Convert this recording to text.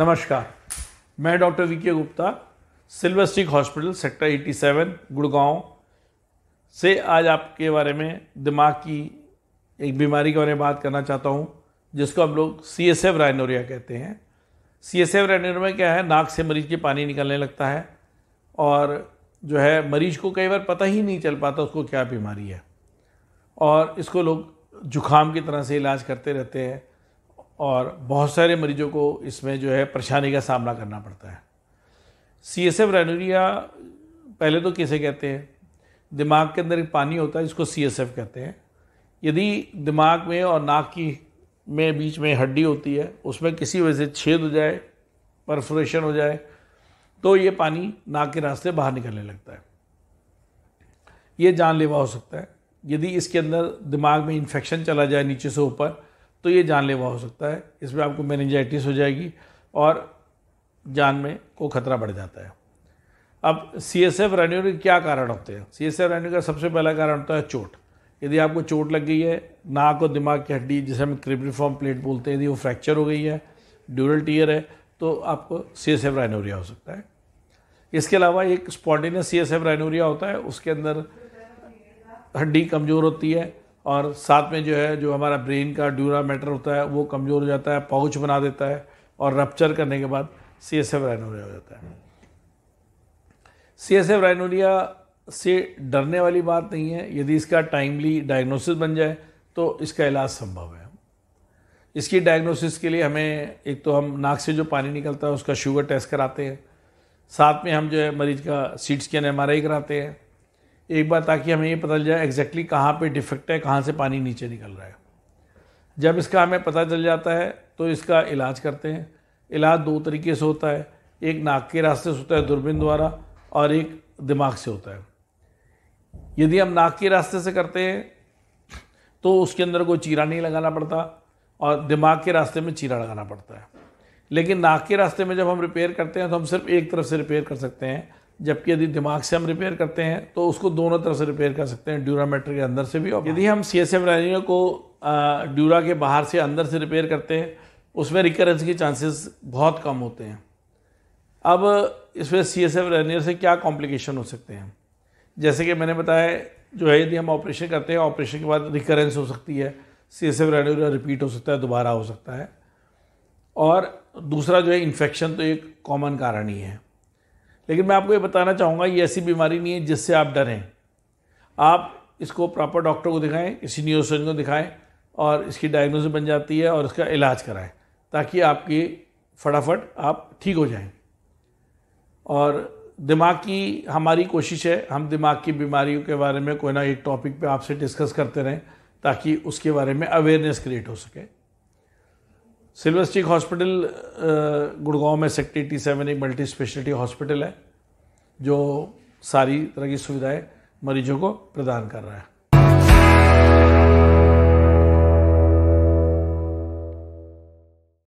नमस्कार मैं doctor V K Gupta Silverstreak hospital sector 87 Gurgaon से आज आपके बारे में दिमाग की एक बीमारी के बारे में बात करना चाहता हूँ जिसको हम लोग सी एस एफ राइनोरिया कहते हैं सी एस एफ राइनोरिया में क्या है नाक से मरीज के पानी निकलने लगता है और जो है मरीज को कई बार पता ही नहीं चल पाता उसको क्या बीमारी है और इसको लोग जुखाम की तरह से इलाज करते रहते हैं और बहुत सारे मरीजों को इसमें जो है परेशानी का सामना करना पड़ता है सी एस एफ रेनोरिया पहले तो किसे कहते हैं दिमाग के अंदर एक पानी होता है जिसको सी एस एफ कहते हैं यदि दिमाग में और नाक की में बीच में हड्डी होती है उसमें किसी वजह से छेद हो जाए परफ्रेशन हो जाए तो ये पानी नाक के रास्ते बाहर निकलने लगता है ये जानलेवा हो सकता है यदि इसके अंदर दिमाग में इन्फेक्शन चला जाए नीचे से ऊपर तो ये जानलेवा हो सकता है इसमें आपको मैनेजाइटिस हो जाएगी और जान में को खतरा बढ़ जाता है अब सी एस एफ रहने के क्या कारण होते हैं सी एस एफ रहने का सबसे पहला कारण होता है चोट यदि आपको चोट लग गई है नाक और दिमाग की हड्डी जिसे हम क्रिप्रिफॉर्म प्लेट बोलते हैं यदि वो फ्रैक्चर हो गई है ड्यूरल टीयर है तो आपको सी एस एफ रेनोरिया हो सकता है इसके अलावा एक spontaneous C S F rhinorrhoea होता है उसके अंदर हड्डी कमज़ोर होती है और साथ में जो है जो हमारा ब्रेन का ड्यूरा मैटर होता है वो कमज़ोर हो जाता है पाउच बना देता है और रप्चर करने के बाद सी एस एफ राइनोरिया हो जाता है सी एस एफ राइनोरिया से डरने वाली बात नहीं है यदि इसका टाइमली डायग्नोसिस बन जाए तो इसका इलाज संभव है इसकी डायग्नोसिस के लिए हमें एक तो हम नाक से जो पानी निकलता है उसका शुगर टेस्ट कराते हैं साथ में हम जो है मरीज का सीट स्कैन एम कराते हैं एक बार ताकि हमें ये पता चल जाए एग्जैक्टली कहाँ पे डिफेक्ट है कहाँ से पानी नीचे निकल रहा है जब इसका हमें पता चल जाता है तो इसका इलाज करते हैं इलाज दो तरीके से होता है एक नाक के रास्ते से होता है दूरबीन द्वारा और एक दिमाग से होता है यदि हम नाक के रास्ते से करते हैं तो उसके अंदर कोई चीरा नहीं लगाना पड़ता और दिमाग के रास्ते में चीरा लगाना पड़ता है लेकिन नाक के रास्ते में जब हम रिपेयर करते हैं तो हम सिर्फ एक तरफ से रिपेयर कर सकते हैं जबकि यदि दिमाग से हम रिपेयर करते हैं तो उसको दोनों तरफ से रिपेयर कर सकते हैं ड्यूरा ड्यूरामेटर के अंदर से भी और यदि हम सी एस एम को ड्यूरा के बाहर से अंदर से रिपेयर करते हैं उसमें रिकरेंस के चांसेस बहुत कम होते हैं अब इसमें सी एस एफ से क्या कॉम्प्लिकेशन हो सकते हैं जैसे कि मैंने बताया जो है यदि हम ऑपरेशन करते हैं ऑपरेशन के बाद रिकरेंस हो सकती है सी एस एफ रिपीट हो सकता है दोबारा हो सकता है और दूसरा जो है इन्फेक्शन तो एक कॉमन कारण ही है लेकिन मैं आपको ये बताना चाहूँगा ये ऐसी बीमारी नहीं है जिससे आप डरें आप इसको प्रॉपर डॉक्टर को दिखाएं किसी न्यूरोसर्जन को दिखाएं और इसकी डायग्नोसिस बन जाती है और इसका इलाज कराएं ताकि आपकी फटाफट आप ठीक हो जाएं और दिमाग की हमारी कोशिश है हम दिमाग की बीमारियों के बारे में कोई ना एक टॉपिक पे आपसे डिस्कस करते रहें ताकि उसके बारे में अवेयरनेस क्रिएट हो सके सिल्वर स्टिक हॉस्पिटल गुड़गांव में सेक्टर एटी सेवन एक मल्टी स्पेशलिटी हॉस्पिटल है जो सारी तरह की सुविधाएं मरीजों को प्रदान कर रहा है